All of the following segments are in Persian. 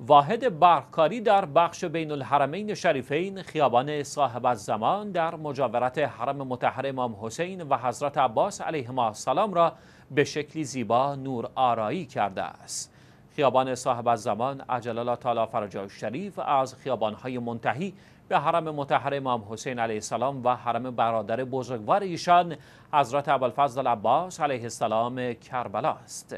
واحد برقکاری در بخش بین الحرمین شریفین خیابان صاحب الزمان در مجاورت حرم متحر امام حسین و حضرت عباس علیهما السلام را به شکلی زیبا نور آرایی کرده است. خیابان صاحب الزمان عجلالا تالا فرجا شریف از خیابانهای منتهی به حرم متحر امام حسین علیه السلام و حرم برادر بزرگوار ایشان حضرت ابوالفضل عباس علیه السلام کربلا است.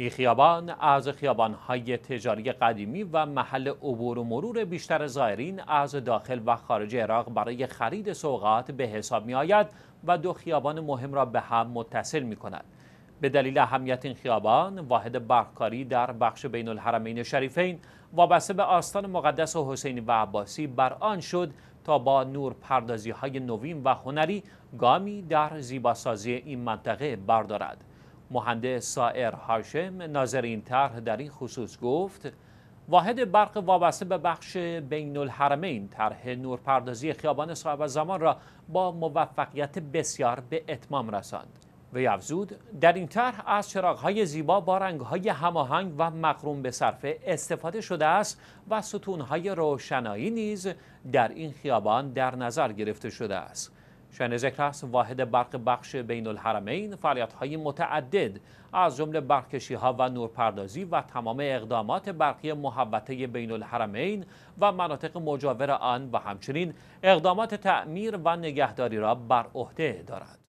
این خیابان از خیابانهای تجاری قدیمی و محل عبور و مرور بیشتر زائرین از داخل و خارج عراق برای خرید سوغات به حساب می آید و دو خیابان مهم را به هم متصل می کند. به دلیل اهمیت این خیابان واحد برقکاری در بخش بین الحرمین شریفین وابسته به آستان مقدس و حسین و عباسی بر آن شد تا با نور پردازی های نوین و هنری گامی در زیباسازی این منطقه بردارد مهندس سائر هاشم ناظر این طرح در این خصوص گفت واحد برق وابسته به بخش بین الحرمین طرح نورپردازی خیابان صاحب زمان را با موفقیت بسیار به اتمام رساند و افزود در این طرح از چراغهای زیبا با رنگهای هماهنگ و مقروم به صرفه استفاده شده است و ستونهای روشنایی نیز در این خیابان در نظر گرفته شده است ذکر است واحد برق بخش بین الحرمین فعالیت های متعدد از جمله برقکشی ها و نورپردازی و تمام اقدامات برقی محبته بین الحرمین و مناطق مجاور آن و همچنین اقدامات تعمیر و نگهداری را بر عهده دارد.